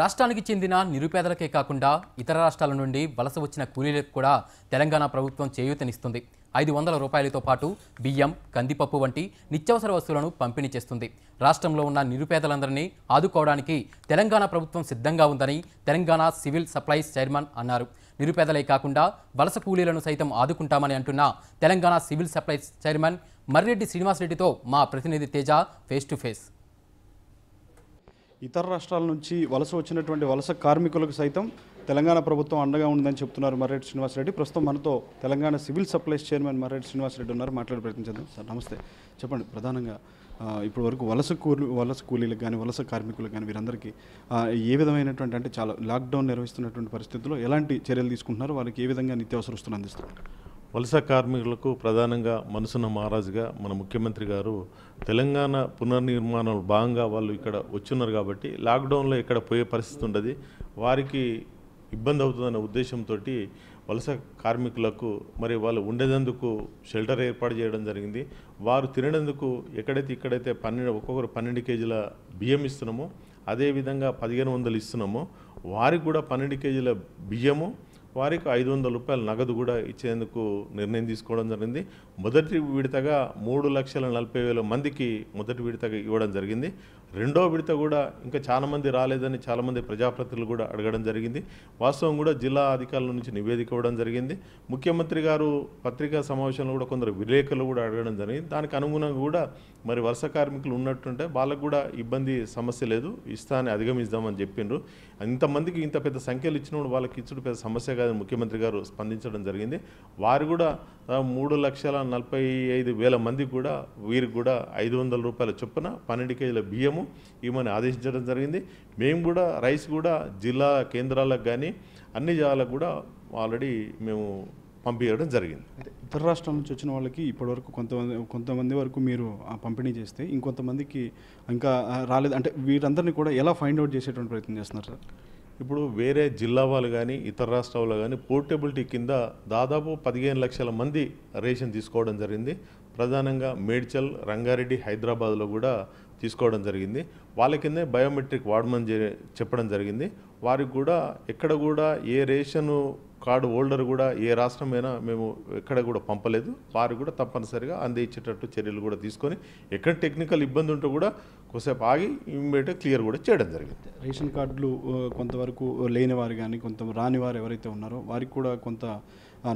రాష్ట్రానికి చెందిన నిరుపేదలకే కాకుండా ఇతర రాష్ట్రాల నుండి వలస వచ్చిన కూలీలకు కూడా తెలంగాణ ప్రభుత్వం చేయూతనిస్తుంది ఐదు వందల రూపాయలతో పాటు బియ్యం కందిపప్పు వంటి నిత్యావసర వస్తువులను పంపిణీ చేస్తుంది రాష్ట్రంలో ఉన్న నిరుపేదలందరినీ ఆదుకోవడానికి తెలంగాణ ప్రభుత్వం సిద్ధంగా ఉందని తెలంగాణ సివిల్ సప్లైస్ చైర్మన్ అన్నారు నిరుపేదలే కాకుండా వలస కూలీలను సైతం ఆదుకుంటామని అంటున్న Telangana civil supplies chairman Marreddy శ్రీనివాసరెడ్డితో మా ప్రతినిధి తేజ ఫేస్ టు ఫేస్ ఇతర రాష్ట్రాల నుంచి వలస వచ్చినటువంటి వలస కార్మికులకు సైతం తెలంగాణ ప్రభుత్వం అండగా ఉందని చెప్తున్నారు మర్రెడ్డి శ్రీనివాసరెడ్డి ప్రస్తుతం మనతో Telangana civil supplies chairman Marreddy Srinivas Reddy ఉన్నారు మాట్లాడే ప్రయత్నించారు సార్ నమస్తే చెప్పండి ప్రధానంగా ఇప్పటి వరకు వలస కూలి వలస కూలీలకు కానీ వలస కార్మికులకు కానీ వీరందరికీ ఏ విధమైనటువంటి అంటే చాలా లాక్డౌన్ నిర్వహిస్తున్నటువంటి పరిస్థితుల్లో ఎలాంటి చర్యలు తీసుకుంటున్నారు వాళ్ళకి ఏ విధంగా నిత్యావసర వస్తువులు అందిస్తున్నారు వలస కార్మికులకు ప్రధానంగా మనసున్న మహారాజుగా మన ముఖ్యమంత్రి గారు తెలంగాణ పునర్నిర్మాణంలో భాగంగా వాళ్ళు ఇక్కడ వచ్చున్నారు కాబట్టి లాక్డౌన్లో ఇక్కడ పోయే పరిస్థితి ఉండదు వారికి ఇబ్బంది అవుతుందనే ఉద్దేశంతో వలస కార్మికులకు మరి వాళ్ళు ఉండేందుకు షెల్టర్ ఏర్పాటు చేయడం జరిగింది వారు తినేందుకు ఎక్కడైతే ఇక్కడైతే పన్నెండు ఒక్కొక్కరు పన్నెండు కేజీల బియ్యం ఇస్తున్నామో అదేవిధంగా పదిహేను వందలు ఇస్తున్నామో వారికి కూడా పన్నెండు కేజీల బియ్యము వారికి ఐదు వందల రూపాయల నగదు కూడా ఇచ్చేందుకు నిర్ణయం తీసుకోవడం జరిగింది మొదటి విడతగా మూడు లక్షల నలభై వేల మందికి మొదటి విడతగా ఇవ్వడం జరిగింది రెండో విడత కూడా ఇంకా చాలామంది రాలేదని చాలామంది ప్రజాప్రతినిధులు కూడా అడగడం జరిగింది వాస్తవం కూడా జిల్లా అధికారుల నుంచి నివేదిక ఇవ్వడం జరిగింది ముఖ్యమంత్రి గారు పత్రికా సమావేశంలో కూడా కొందరు విలేకరులు కూడా అడగడం జరిగింది దానికి అనుగుణంగా కూడా మరి వలస కార్మికులు ఉన్నట్టుంటే వాళ్ళకు కూడా ఇబ్బంది సమస్య లేదు ఇస్తాన్ని అధిగమిస్తామని చెప్పిండ్రు ఇంతమందికి ఇంత పెద్ద సంఖ్యలు ఇచ్చినప్పుడు వాళ్ళకి ఇచ్చుడు పెద్ద సమస్యగా గారు ముఖ్యమంత్రి గారు స్పందించడం జరిగింది వారు కూడా మూడు లక్షల నలభై ఐదు వేల మంది కూడా వీరికి కూడా ఐదు వందల రూపాయల చొప్పున పన్నెండు కేజీల బియ్యము ఇవ్వమని ఆదేశించడం జరిగింది మేము కూడా రైస్ కూడా జిల్లా కేంద్రాలకు కానీ అన్ని జిల్లాలకు కూడా ఆల్రెడీ మేము పంపించడం జరిగింది ఇతర రాష్ట్రాల నుంచి వచ్చిన వాళ్ళకి ఇప్పటివరకు కొంతమంది కొంతమంది వరకు మీరు పంపిణీ చేస్తే ఇంకొంతమందికి ఇంకా రాలేదు అంటే వీరందరినీ కూడా ఎలా ఫైండ్ అవుట్ చేసేటువంటి ప్రయత్నం చేస్తున్నారు సార్ ఇప్పుడు వేరే జిల్లా వాళ్ళు కానీ ఇతర రాష్ట్రాల్లో కానీ పోర్టబిలిటీ కింద దాదాపు పదిహేను లక్షల మంది రేషన్ తీసుకోవడం జరిగింది ప్రధానంగా మేడ్చల్ రంగారెడ్డి హైదరాబాద్లో కూడా తీసుకోవడం జరిగింది వాళ్ళ కిందే బయోమెట్రిక్ వాడమని చెప్పడం జరిగింది వారికి కూడా ఎక్కడ కూడా ఏ రేషను కార్డు హోల్డర్ కూడా ఏ రాష్ట్రమైనా మేము ఎక్కడ కూడా పంపలేదు వారు కూడా తప్పనిసరిగా అందించేటట్టు చర్యలు కూడా తీసుకొని ఎక్కడ టెక్నికల్ ఇబ్బంది ఉంటే కూడా కొద్దిసేపు ఆగి ఇమ్మీడియట్ క్లియర్ కూడా చేయడం జరిగింది రేషన్ కార్డులు కొంతవరకు లేని వారు కానీ కొంత రాని వారు ఎవరైతే ఉన్నారో వారికి కూడా కొంత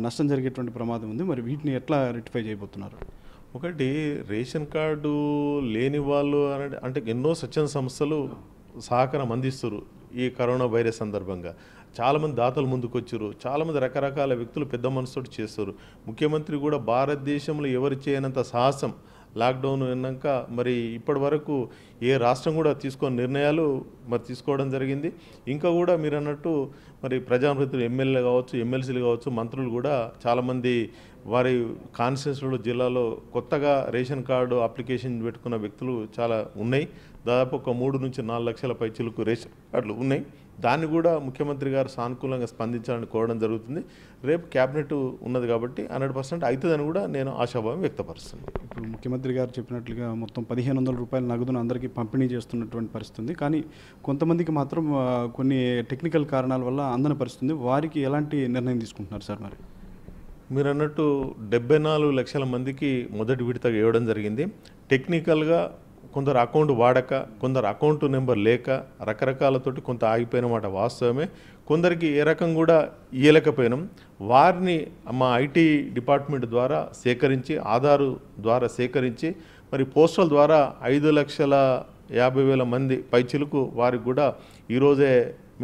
నష్టం జరిగేటువంటి ప్రమాదం ఉంది మరి వీటిని ఎట్లా రెక్టిఫై చేయబోతున్నారు ఒకటి రేషన్ కార్డు లేని వాళ్ళు అంటే ఎన్నో స్వచ్ఛంద సంస్థలు సహకారం అందిస్తారు ఈ కరోనా వైరస్ సందర్భంగా చాలామంది దాతలు వచ్చారు చాలామంది రకరకాల వ్యక్తులు పెద్ద మనసుతో చేస్తారు ముఖ్యమంత్రి కూడా భారతదేశంలో ఎవరు చేయనంత సాహసం లాక్డౌన్ విన్నాక మరి ఇప్పటి వరకు ఏ రాష్ట్రం కూడా తీసుకున్న నిర్ణయాలు మరి తీసుకోవడం జరిగింది ఇంకా కూడా మీరు అన్నట్టు మరి ప్రజాప్రతినిధులు ఎమ్మెల్యే కావచ్చు ఎమ్మెల్సీలు కావచ్చు మంత్రులు కూడా చాలామంది వారి కాన్స్టిట్యూన్సీలో జిల్లాలో కొత్తగా రేషన్ కార్డు అప్లికేషన్ పెట్టుకున్న వ్యక్తులు చాలా ఉన్నాయి దాదాపు ఒక మూడు నుంచి నాలుగు లక్షల పైచిలకు రేషన్ కార్డులు ఉన్నాయి దాన్ని కూడా ముఖ్యమంత్రి గారు సానుకూలంగా స్పందించాలని కోరడం జరుగుతుంది రేపు క్యాబినెట్ ఉన్నది కాబట్టి హండ్రెడ్ పర్సెంట్ అవుతుందని కూడా నేను ఆశాభావం వ్యక్తపరుస్తుంది ఇప్పుడు ముఖ్యమంత్రి గారు చెప్పినట్లుగా మొత్తం పదిహేను వందల రూపాయల నగదును అందరికీ పంపిణీ చేస్తున్నటువంటి పరిస్థితుంది కానీ కొంతమందికి మాత్రం కొన్ని టెక్నికల్ కారణాల వల్ల అందని పరిస్థితుంది వారికి ఎలాంటి నిర్ణయం తీసుకుంటున్నారు సార్ మరి మీరు అన్నట్టు డెబ్బై నాలుగు లక్షల మందికి మొదటి విడత ఇవ్వడం జరిగింది టెక్నికల్గా కొందరు అకౌంట్ వాడక కొందరు అకౌంట్ నెంబర్ లేక రకరకాలతోటి కొంత ఆగిపోయిన మాట వాస్తవమే కొందరికి ఏ రకం కూడా ఇయ్యలేకపోయినాం వారిని మా ఐటీ డిపార్ట్మెంట్ ద్వారా సేకరించి ఆధారు ద్వారా సేకరించి మరి పోస్టల్ ద్వారా ఐదు లక్షల యాభై వేల మంది పైచిలకు వారికి కూడా ఈరోజే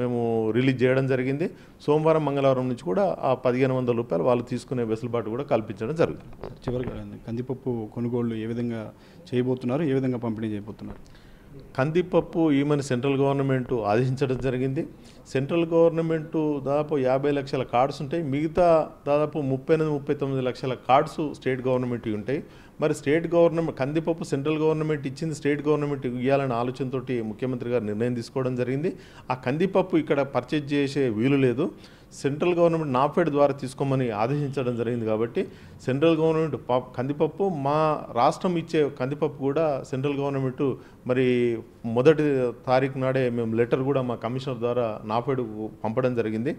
మేము రిలీజ్ చేయడం జరిగింది సోమవారం మంగళవారం నుంచి కూడా ఆ పదిహేను వందల రూపాయలు వాళ్ళు తీసుకునే వెసులుబాటు కూడా కల్పించడం జరుగుతుంది చివరిగా కందిపప్పు కొనుగోళ్లు ఏ విధంగా చేయబోతున్నారు ఏ విధంగా పంపిణీ చేయబోతున్నారు కందిపప్పు ఈమెను సెంట్రల్ గవర్నమెంట్ ఆదేశించడం జరిగింది సెంట్రల్ గవర్నమెంట్ దాదాపు యాభై లక్షల కార్డ్స్ ఉంటాయి మిగతా దాదాపు ముప్పై ఎనిమిది ముప్పై తొమ్మిది లక్షల కార్డ్స్ స్టేట్ గవర్నమెంట్ ఉంటాయి మరి స్టేట్ గవర్నమెంట్ కందిపప్పు సెంట్రల్ గవర్నమెంట్ ఇచ్చింది స్టేట్ గవర్నమెంట్ ఇవ్వాలనే ఆలోచనతోటి ముఖ్యమంత్రి గారు నిర్ణయం తీసుకోవడం జరిగింది ఆ కందిపప్పు ఇక్కడ పర్చేజ్ చేసే వీలు లేదు సెంట్రల్ గవర్నమెంట్ నాఫెడ్ ద్వారా తీసుకోమని ఆదేశించడం జరిగింది కాబట్టి సెంట్రల్ గవర్నమెంట్ కందిపప్పు మా రాష్ట్రం ఇచ్చే కందిపప్పు కూడా సెంట్రల్ గవర్నమెంట్ మరి మొదటి తారీఖు నాడే మేము లెటర్ కూడా మా కమిషనర్ ద్వారా నాఫెడ్ పంపడం జరిగింది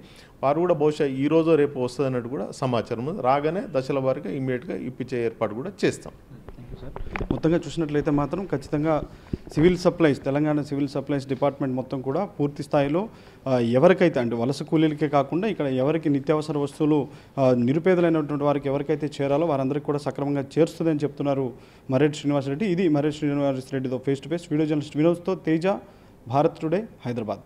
వారు కూడా బహుశా ఈ రోజు రేపు వస్తుంది అన్నట్టు కూడా సమాచారం రాగానే దశల వారిగా ఇమ్మీడియట్గా ఇప్పించే ఏర్పాటు కూడా చేస్తాం మొత్తంగా చూసినట్లయితే మాత్రం ఖచ్చితంగా civil supplies Telangana civil supplies department మొత్తం కూడా పూర్తి స్థాయిలో ఎవరికైతే అంటే వలస కూలీలకే కాకుండా ఇక్కడ ఎవరికి నిత్యావసర వస్తువులు నిరుపేదలైనటువంటి వారికి ఎవరికైతే చేరాలో వారందరికీ కూడా సక్రమంగా చేరుస్తుందని చెప్తున్నారు మరేటి శ్రీనివాసరెడ్డి ఇది మరేటి శ్రీనివాసరెడ్డితో face to face video journalist వినోద్తో తేజ భారత్ టుడే హైదరాబాద్